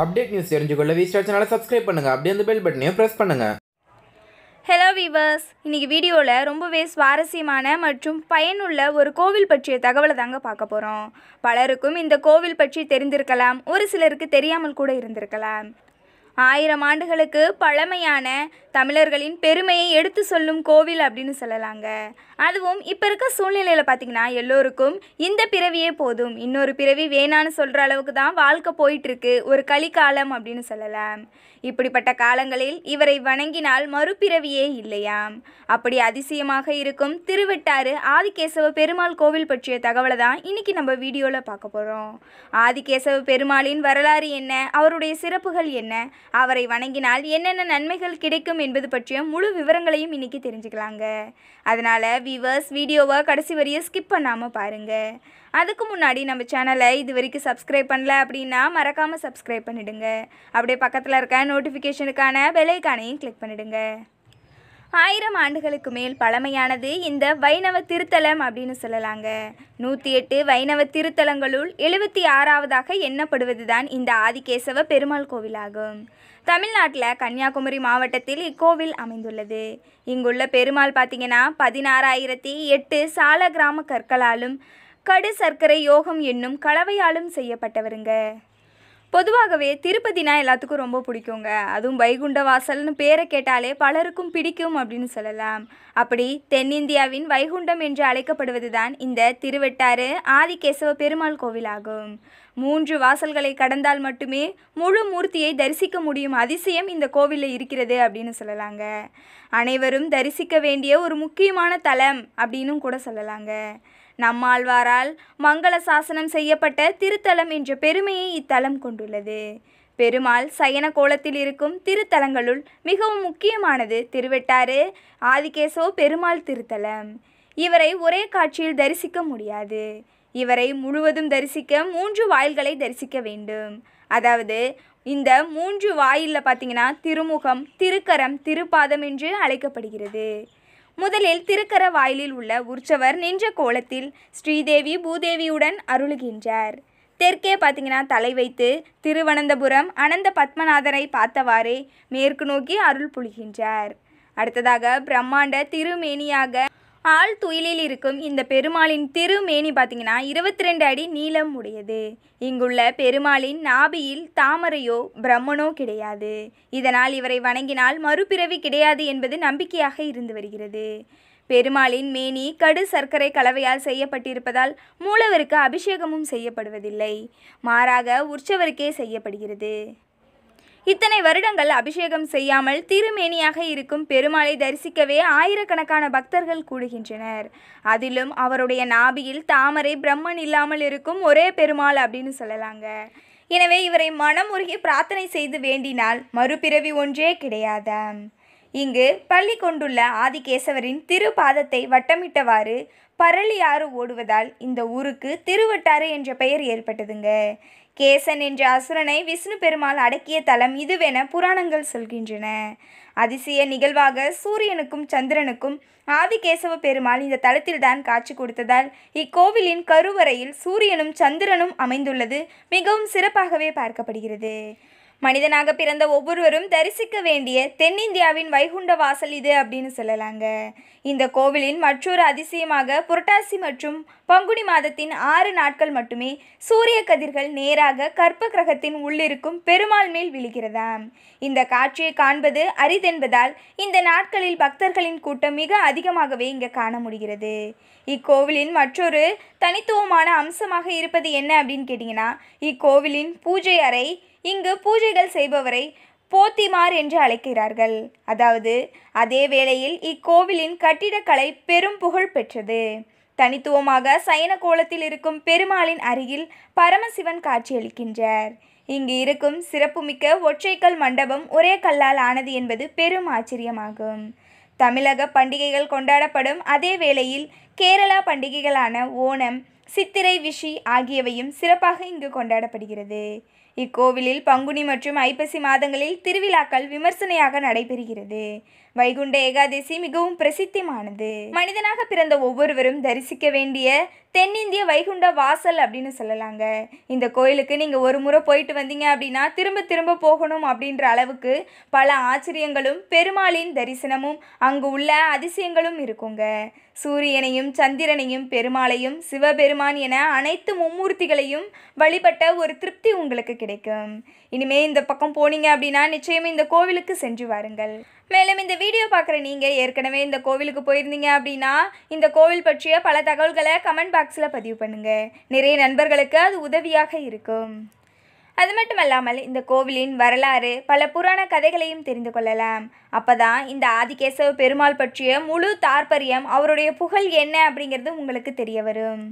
update news தெரிஞ்சுக்கொள்ள V star சேனலை subscribe பண்ணுங்கள் அப்படியே அந்த பெல் பட்டனையும் ப்ரெஸ் பண்ணுங்கள் ஹலோ வீவர்ஸ் இன்றைக்கி வீடியோவில் ரொம்பவே சுவாரஸ்யமான மற்றும் பயனுள்ள ஒரு கோவில் பற்றிய தகவலை தாங்க பார்க்க போகிறோம் பலருக்கும் இந்த கோவில் பற்றி தெரிந்திருக்கலாம் ஒரு சிலருக்கு தெரியாமல் கூட இருந்திருக்கலாம் ஆயிரம் ஆண்டுகளுக்கு பழமையான தமிழர்களின் பெருமையை எடுத்து சொல்லும் கோவில் அப்படின்னு சொல்லலாங்க அதுவும் இப்போ இருக்க சூழ்நிலையில் பார்த்திங்கன்னா எல்லோருக்கும் இந்த பிறவியே போதும் இன்னொரு பிறவி வேணான்னு சொல்கிற அளவுக்கு தான் வாழ்க்கை போயிட்டுருக்கு ஒரு கலிகாலம் அப்படின்னு சொல்லலாம் இப்படிப்பட்ட காலங்களில் இவரை வணங்கினால் மறுபிறவியே இல்லையாம் அப்படி அதிசயமாக இருக்கும் திருவெட்டாறு ஆதிகேசவ பெருமாள் கோவில் பற்றிய தகவலை தான் இன்றைக்கி நம்ம வீடியோவில் பார்க்க போகிறோம் ஆதிகேசவ பெருமாளின் வரலாறு என்ன அவருடைய சிறப்புகள் என்ன அவரை வணங்கினால் என்னென்ன நன்மைகள் கிடைக்கும் என்பது பற்றிய முழு விவரங்களையும் இன்றைக்கி தெரிஞ்சுக்கலாங்க அதனால் வீவர்ஸ் வீடியோவை கடைசி வரியை ஸ்கிப் பண்ணாமல் பாருங்கள் அதுக்கு முன்னாடி நம்ம சேனலை இது வரைக்கும் சப்ஸ்கிரைப் பண்ணல அப்படின்னா மறக்காமல் சப்ஸ்கிரைப் பண்ணிவிடுங்க அப்படியே பக்கத்தில் இருக்க நோட்டிஃபிகேஷனுக்கான விலைக்கானையும் கிளிக் பண்ணிவிடுங்க ஆயிரம் ஆண்டுகளுக்கு மேல் பழமையானது இந்த வைணவ திருத்தலம் அப்படின்னு சொல்லலாங்க நூற்றி எட்டு வைணவ திருத்தலங்களுள் எழுபத்தி ஆறாவதாக எண்ணப்படுவது தான் இந்த ஆதிகேசவ பெருமாள் கோவிலாகும் தமிழ்நாட்டில் கன்னியாகுமரி மாவட்டத்தில் இக்கோவில் அமைந்துள்ளது இங்குள்ள பெருமாள் பார்த்தீங்கன்னா பதினாறாயிரத்தி எட்டு சால கிராம கற்களாலும் கடு சர்க்கரை யோகம் என்னும் கலவையாலும் செய்யப்பட்டவருங்க பொதுவாகவே திருப்பதினா எல்லாத்துக்கும் ரொம்ப பிடிக்குங்க அதுவும் வைகுண்ட வாசல்னு பேரை கேட்டாலே பலருக்கும் பிடிக்கும் அப்படின்னு சொல்லலாம் அப்படி தென்னிந்தியாவின் வைகுண்டம் என்று அழைக்கப்படுவது தான் இந்த திருவெட்டாறு ஆதிகேசவ பெருமாள் கோவிலாகும் மூன்று வாசல்களை கடந்தால் மட்டுமே முழு மூர்த்தியை தரிசிக்க முடியும் அதிசயம் இந்த கோவிலில் இருக்கிறது அப்படின்னு சொல்லலாங்க அனைவரும் தரிசிக்க வேண்டிய ஒரு முக்கியமான தலம் அப்படின்னும் கூட சொல்லலாங்க நம்மாழ்வாரால் மங்கள சாசனம் செய்யப்பட்ட திருத்தலம் என்ற பெருமையை இத்தலம் கொண்டுள்ளது பெருமாள் சயன கோலத்தில் இருக்கும் திருத்தலங்களுள் மிகவும் முக்கியமானது திருவெட்டாறு ஆதிகேசோ பெருமாள் திருத்தலம் இவரை ஒரே காட்சியில் தரிசிக்க முடியாது இவரை முழுவதும் தரிசிக்க மூன்று வாயில்களை தரிசிக்க வேண்டும் அதாவது இந்த மூன்று வாயிலில் பார்த்தீங்கன்னா திருமுகம் திருக்கரம் திருப்பாதம் என்று அழைக்கப்படுகிறது முதலில் திருக்கரவாயிலில் உள்ள உற்சவர் நின்ற கோலத்தில் ஸ்ரீதேவி பூதேவியுடன் அருளுகின்றார் தெற்கே பார்த்தீங்கன்னா தலை வைத்து திருவனந்தபுரம் அனந்த பத்மநாதரை பார்த்தவாறே மேற்கு நோக்கி அருள் புழிகின்றார் அடுத்ததாக பிரம்மாண்ட திருமேனியாக ஆள் துயிலில் இருக்கும் இந்த பெருமாளின் திருமேனி பார்த்தீங்கன்னா இருபத்தி ரெண்டு அடி நீளம் உடையது இங்குள்ள பெருமாளின் நாபியில் தாமரையோ பிரம்மனோ கிடையாது இதனால் இவரை வணங்கினால் மறுபிறவி கிடையாது என்பது நம்பிக்கையாக இருந்து வருகிறது பெருமாளின் மேனி கடு சர்க்கரை கலவையால் செய்யப்பட்டிருப்பதால் மூலவருக்கு அபிஷேகமும் செய்யப்படுவதில்லை மாறாக உற்சவருக்கே செய்யப்படுகிறது இத்தனை வருடங்கள் அபிஷேகம் செய்யாமல் திருமேனியாக இருக்கும் பெருமாளை தரிசிக்கவே ஆயிரக்கணக்கான பக்தர்கள் கூடுகின்றனர் அதிலும் அவருடைய நாபியில் தாமரை பிரம்மன் இல்லாமல் இருக்கும் ஒரே பெருமாள் அப்படின்னு சொல்லலாங்க எனவே இவரை மனம் உருகி பிரார்த்தனை செய்து வேண்டினால் மறுபிறவி ஒன்றே கிடையாதா இங்கு பள்ளி கொண்டுள்ள ஆதிகேசவரின் பாதத்தை வட்டமிட்டவாறு பரளியாறு ஓடுவதால் இந்த ஊருக்கு திருவட்டாறு என்ற பெயர் ஏற்பட்டதுங்க கேசன் என்ற அசுரனை விஷ்ணு பெருமாள் அடக்கிய தலம் இதுவென புராணங்கள் சொல்கின்றன அதிசய நிகழ்வாக சூரியனுக்கும் சந்திரனுக்கும் ஆதிகேசவ பெருமாள் இந்த தளத்தில்தான் காட்சி கொடுத்ததால் இக்கோவிலின் கருவறையில் சூரியனும் சந்திரனும் அமைந்துள்ளது மிகவும் சிறப்பாகவே பார்க்கப்படுகிறது மனிதனாக பிறந்த ஒவ்வொருவரும் தரிசிக்க வேண்டிய தென்னிந்தியாவின் வைகுண்ட வாசல் இது அப்படின்னு சொல்லலாங்க இந்த கோவிலின் மற்றொரு அதிசயமாக புரட்டாசி மற்றும் பங்குனி மாதத்தின் ஆறு நாட்கள் மட்டுமே சூரிய கதிர்கள் நேராக கற்ப கிரகத்தின் உள்ளிருக்கும் பெருமாள் மேல் விழுகிறதாம் இந்த காட்சியை காண்பது அரிதென்பதால் இந்த நாட்களில் பக்தர்களின் கூட்டம் மிக அதிகமாகவே இங்கே காண முடிகிறது இக்கோவிலின் மற்றொரு தனித்துவமான அம்சமாக இருப்பது என்ன அப்படின்னு கேட்டிங்கன்னா இக்கோவிலின் பூஜை அறை இங்கு பூஜைகள் செய்பவரை போத்திமார் என்று அழைக்கிறார்கள் அதாவது அதே வேளையில் இக்கோவிலின் கட்டிடக்கலை பெரும் புகழ் பெற்றது தனித்துவமாக சயன கோலத்தில் இருக்கும் பெருமாளின் அருகில் பரமசிவன் காட்சியளிக்கின்றார் இங்கு இருக்கும் சிறப்புமிக்க ஒற்றைக்கல் மண்டபம் ஒரே கல்லால் ஆனது என்பது பெரும் ஆச்சரியமாகும் தமிழக பண்டிகைகள் கொண்டாடப்படும் அதே வேளையில் கேரளா பண்டிகைகளான ஓணம் சித்திரை விஷி ஆகியவையும் சிறப்பாக இங்கு கொண்டாடப்படுகிறது இக்கோவிலில் பங்குனி மற்றும் ஐப்பசி மாதங்களில் திருவிழாக்கள் விமர்சனையாக நடைபெறுகிறது வைகுண்ட ஏகாதசி மிகவும் பிரசித்தியமானது மனிதனாக பிறந்த ஒவ்வொருவரும் தரிசிக்க வேண்டிய தென்னிந்திய வைகுண்ட வாசல் அப்படின்னு சொல்லலாங்க இந்த கோயிலுக்கு நீங்கள் ஒரு முறை போயிட்டு வந்தீங்க அப்படின்னா திரும்ப திரும்ப போகணும் அப்படின்ற அளவுக்கு பல ஆச்சரியங்களும் பெருமாளின் தரிசனமும் அங்கு உள்ள அதிசயங்களும் இருக்குங்க சூரியனையும் சந்திரனையும் பெருமாளையும் சிவபெருமான் என அனைத்து மும்மூர்த்திகளையும் வழிபட்ட ஒரு திருப்தி உங்களுக்கு கிடைக்கும் இனிமே இந்த பக்கம் போனீங்க அப்படின்னா நிச்சயம் இந்த கோவிலுக்கு சென்று வாருங்கள் மேலும் இந்த வீடியோ பார்க்குற நீங்கள் ஏற்கனவே இந்த கோவிலுக்கு போயிருந்தீங்க அப்படின்னா இந்த கோவில் பற்றிய பல தகவல்களை கமெண்ட் பாக்ஸில் பதிவு பண்ணுங்கள் நிறைய நண்பர்களுக்கு அது உதவியாக இருக்கும் அது மட்டுமல்லாமல் இந்த கோவிலின் வரலாறு பல புராண கதைகளையும் தெரிந்து கொள்ளலாம் அப்போதான் இந்த ஆதிகேசவ பெருமாள் பற்றிய முழு தாற்பயம் அவருடைய புகழ் என்ன அப்படிங்கிறது உங்களுக்கு தெரிய வரும்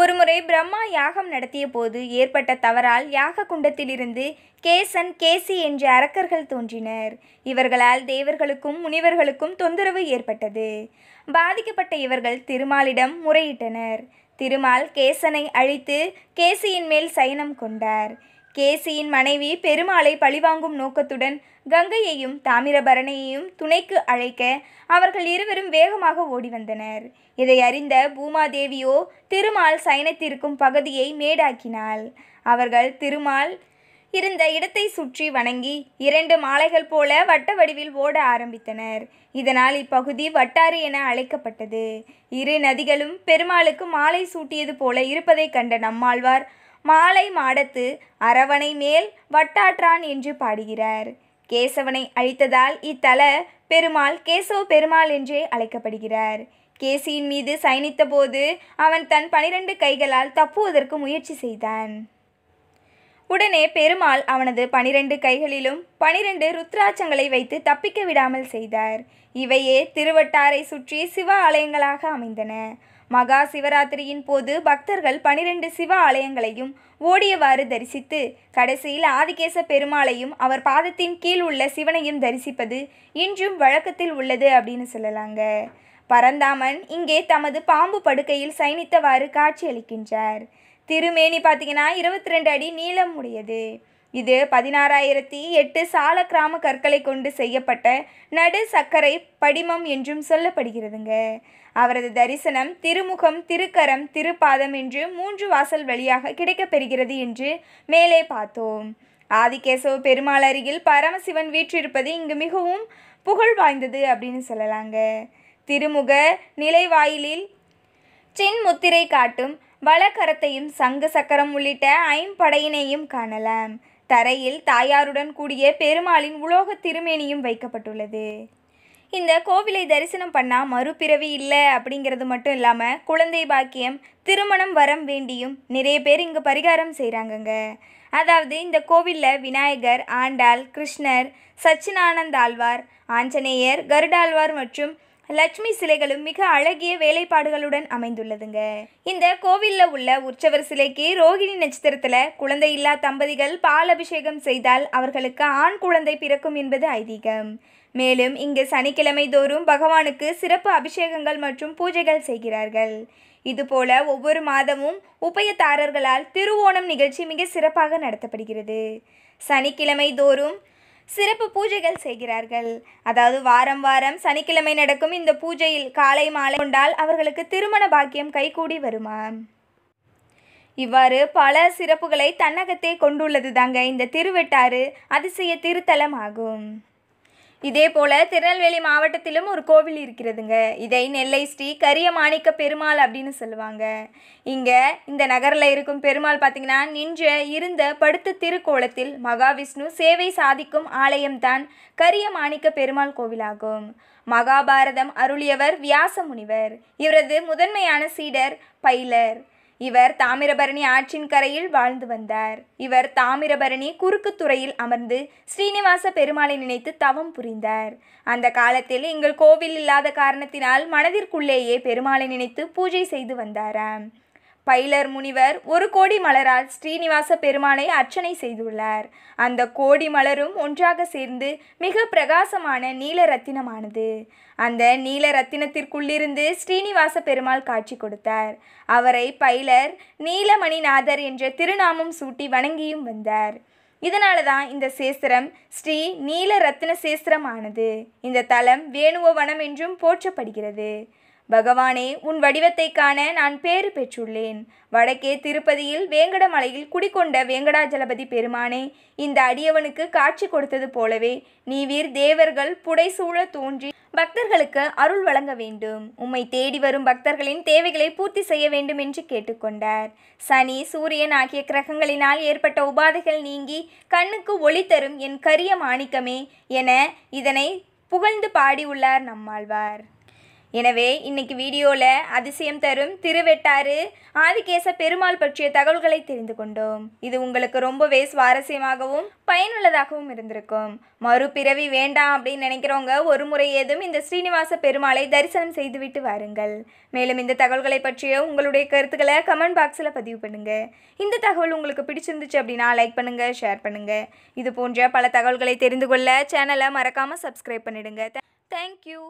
ஒருமுறை பிரம்மா யாகம் நடத்திய போது ஏற்பட்ட தவறால் யாக குண்டத்திலிருந்து கேசன் கேசி என்ற அரக்கர்கள் தோன்றினர் இவர்களால் தேவர்களுக்கும் முனிவர்களுக்கும் தொந்தரவு ஏற்பட்டது பாதிக்கப்பட்ட இவர்கள் திருமாலிடம் முறையிட்டனர் திருமால் கேசனை அழித்து கேசியின் மேல் சயனம் கொண்டார் கேசியின் மனைவி பெருமாளை பழிவாங்கும் நோக்கத்துடன் கங்கையையும் தாமிரபரணியையும் துணைக்கு அழைக்க அவர்கள் இருவரும் வேகமாக ஓடி வந்தனர் இதை அறிந்த பூமாதேவியோ திருமால் சயனத்திருக்கும் பகுதியை மேடாக்கினாள் அவர்கள் திருமால் இருந்த இடத்தை சுற்றி வணங்கி இரண்டு மாலைகள் போல வட்ட வடிவில் ஓட ஆரம்பித்தனர் இதனால் இப்பகுதி வட்டாறு என அழைக்கப்பட்டது இரு நதிகளும் பெருமாளுக்கு மாலை சூட்டியது போல இருப்பதைக் கண்ட நம்மாழ்வார் மாலை மாடத்து அரவணை மேல் வட்டாற்றான் என்று பாடுகிறார் கேசவனை அழித்ததால் இத்தல பெருமாள் கேசவ பெருமாள் என்றே அழைக்கப்படுகிறார் கேசியின் மீது சயனித்த போது அவன் தன் பனிரெண்டு கைகளால் தப்புவதற்கு முயற்சி செய்தான் உடனே பெருமாள் அவனது பனிரெண்டு கைகளிலும் பனிரெண்டு ருத்ராட்சங்களை வைத்து தப்பிக்க விடாமல் செய்தார் இவையே திருவட்டாரை சுற்றி சிவ ஆலயங்களாக அமைந்தன மகா சிவராத்திரியின் போது பக்தர்கள் பனிரெண்டு சிவ ஆலயங்களையும் ஓடியவாறு தரிசித்து கடைசியில் ஆதிகேச பெருமாளையும் அவர் பாதத்தின் கீழ் உள்ள சிவனையும் தரிசிப்பது இன்றும் வழக்கத்தில் உள்ளது அப்படின்னு சொல்லலாங்க பரந்தாமன் இங்கே தமது பாம்பு படுக்கையில் சைனித்தவாறு காட்சியளிக்கின்றார் திருமேனி பார்த்தீங்கன்னா இருபத்தி ரெண்டு அடி நீளம் உடையது இது பதினாறாயிரத்தி எட்டு சால கிராம கற்களை கொண்டு செய்யப்பட்ட நடு சர்க்கரை படிமம் என்றும் சொல்லப்படுகிறதுங்க அவரது தரிசனம் திருமுகம் திருக்கரம் திருப்பாதம் என்று மூன்று வாசல் வழியாக கிடைக்கப்பெறுகிறது என்று மேலே பார்த்தோம் ஆதிகேசவ பெருமாள் அருகில் பரமசிவன் வீற்றிருப்பது இங்கு மிகவும் புகழ் வாய்ந்தது அப்படின்னு சொல்லலாங்க திருமுக நிலைவாயிலில் முத்திரை காட்டும் வலக்கரத்தையும் சங்கு சக்கரம் உள்ளிட்ட ஐம்படையினையும் காணலாம் தரையில் தாயாருடன் கூடிய பெருமாளின் உலோக திருமேனியும் வைக்கப்பட்டுள்ளது இந்த கோவிலை தரிசனம் பண்ணால் மறுபிறவி இல்லை அப்படிங்கிறது மட்டும் இல்லாமல் குழந்தை பாக்கியம் திருமணம் வரம் வேண்டியும் நிறைய பேர் இங்கே பரிகாரம் செய்கிறாங்கங்க அதாவது இந்த கோவிலில் விநாயகர் ஆண்டாள் கிருஷ்ணர் சச்சினானந்த் ஆழ்வார் ஆஞ்சநேயர் கருடாழ்வார் மற்றும் லட்சுமி சிலைகளும் மிக அழகிய வேலைப்பாடுகளுடன் அமைந்துள்ளதுங்க இந்த கோவிலில் உள்ள உற்சவர் சிலைக்கு ரோகிணி நட்சத்திரத்தில் குழந்தை இல்லா தம்பதிகள் பால் அபிஷேகம் செய்தால் அவர்களுக்கு ஆண் குழந்தை பிறக்கும் என்பது ஐதீகம் மேலும் இங்கு சனிக்கிழமை தோறும் பகவானுக்கு சிறப்பு அபிஷேகங்கள் மற்றும் பூஜைகள் செய்கிறார்கள் இதுபோல ஒவ்வொரு மாதமும் உபயதாரர்களால் திருவோணம் நிகழ்ச்சி மிக சிறப்பாக நடத்தப்படுகிறது சனிக்கிழமை தோறும் சிறப்பு பூஜைகள் செய்கிறார்கள் அதாவது வாரம் வாரம் சனிக்கிழமை நடக்கும் இந்த பூஜையில் காலை மாலை கொண்டால் அவர்களுக்கு திருமண பாக்கியம் கைகூடி வருமா இவ்வாறு பல சிறப்புகளை தன்னகத்தே கொண்டுள்ளது தாங்க இந்த திருவெட்டாறு அதிசய திருத்தலம் ஆகும் இதே போல் திருநெல்வேலி மாவட்டத்திலும் ஒரு கோவில் இருக்கிறதுங்க இதை நெல்லை ஸ்ரீ கரிய மாணிக்க பெருமாள் அப்படின்னு சொல்லுவாங்க இங்கே இந்த நகரில் இருக்கும் பெருமாள் பார்த்திங்கன்னா நின்ற இருந்த படுத்த திருக்கோலத்தில் மகாவிஷ்ணு சேவை சாதிக்கும் ஆலயம்தான் கரிய மாணிக்க பெருமாள் கோவிலாகும் மகாபாரதம் அருளியவர் வியாச முனிவர் இவரது முதன்மையான சீடர் பைலர் இவர் தாமிரபரணி ஆற்றின் கரையில் வாழ்ந்து வந்தார் இவர் தாமிரபரணி குறுக்கு துறையில் அமர்ந்து ஸ்ரீனிவாச பெருமாளை நினைத்து தவம் புரிந்தார் அந்த காலத்தில் எங்கள் கோவில் இல்லாத காரணத்தினால் மனதிற்குள்ளேயே பெருமாளை நினைத்து பூஜை செய்து வந்தாராம் பைலர் முனிவர் ஒரு கோடி மலரால் ஸ்ரீனிவாச பெருமானை அர்ச்சனை செய்துள்ளார் அந்த கோடி மலரும் ஒன்றாக சேர்ந்து மிக பிரகாசமான நீல ரத்தினமானது அந்த நீல ரத்தினத்திற்குள்ளிருந்து ஸ்ரீனிவாச பெருமாள் காட்சி கொடுத்தார் அவரை பைலர் நீலமணிநாதர் என்ற திருநாமம் சூட்டி வணங்கியும் வந்தார் இதனால தான் இந்த சேஸ்திரம் ஸ்ரீ நீல ரத்தின சேஸ்திரம் ஆனது இந்த தலம் வேணுவ வனம் என்றும் போற்றப்படுகிறது பகவானே உன் வடிவத்தை காண நான் பேறு பெற்றுள்ளேன் வடக்கே திருப்பதியில் வேங்கடமலையில் குடிகொண்ட வேங்கடாஜலபதி பெருமானே இந்த அடியவனுக்கு காட்சி கொடுத்தது போலவே நீவீர் தேவர்கள் புடைசூழ தோன்றி பக்தர்களுக்கு அருள் வழங்க வேண்டும் உம்மை தேடி வரும் பக்தர்களின் தேவைகளை பூர்த்தி செய்ய வேண்டும் என்று கேட்டுக்கொண்டார் சனி சூரியன் ஆகிய கிரகங்களினால் ஏற்பட்ட உபாதைகள் நீங்கி கண்ணுக்கு ஒளி தரும் என் கரிய மாணிக்கமே என இதனை புகழ்ந்து பாடியுள்ளார் நம்மாழ்வார் எனவே இன்னைக்கு வீடியோவில் அதிசயம் தரும் திருவெட்டாறு ஆதிகேச பெருமாள் பற்றிய தகவல்களை தெரிந்து கொண்டோம் இது உங்களுக்கு ரொம்பவே சுவாரஸ்யமாகவும் பயனுள்ளதாகவும் இருந்திருக்கும் மறுபிறவி வேண்டாம் அப்படின்னு நினைக்கிறவங்க ஒரு முறை ஏதும் இந்த ஸ்ரீனிவாச பெருமாளை தரிசனம் செய்துவிட்டு வாருங்கள் மேலும் இந்த தகவல்களை பற்றிய உங்களுடைய கருத்துக்களை கமெண்ட் பாக்ஸில் பதிவு பண்ணுங்கள் இந்த தகவல் உங்களுக்கு பிடிச்சிருந்துச்சு அப்படின்னா லைக் பண்ணுங்கள் ஷேர் பண்ணுங்கள் இது போன்ற பல தகவல்களை தெரிந்து கொள்ள சேனலை மறக்காமல் சப்ஸ்கிரைப் பண்ணிடுங்க தேங்க்யூ